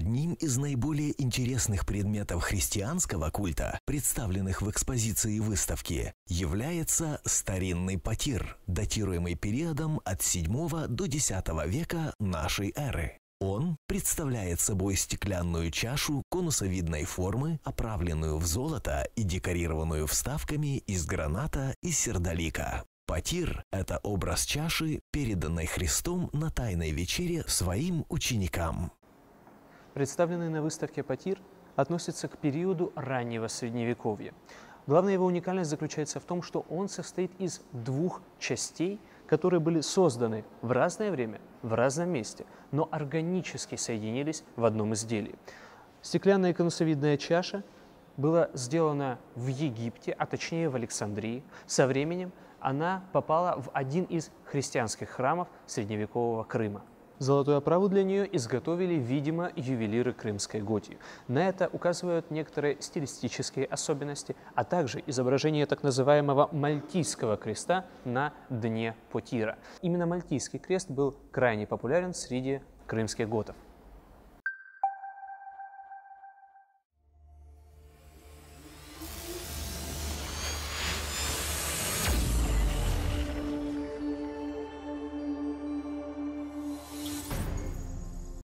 Одним из наиболее интересных предметов христианского культа, представленных в экспозиции выставки, является старинный потир, датируемый периодом от 7 до X века нашей эры. Он представляет собой стеклянную чашу конусовидной формы, оправленную в золото и декорированную вставками из граната и сердолика. Патир – это образ чаши, переданной Христом на Тайной вечере своим ученикам представленные на выставке «Потир», относятся к периоду раннего Средневековья. Главная его уникальность заключается в том, что он состоит из двух частей, которые были созданы в разное время, в разном месте, но органически соединились в одном изделии. Стеклянная конусовидная чаша была сделана в Египте, а точнее в Александрии. Со временем она попала в один из христианских храмов средневекового Крыма. Золотую оправу для нее изготовили, видимо, ювелиры Крымской Готии. На это указывают некоторые стилистические особенности, а также изображение так называемого мальтийского креста на дне потира. Именно мальтийский крест был крайне популярен среди крымских готов.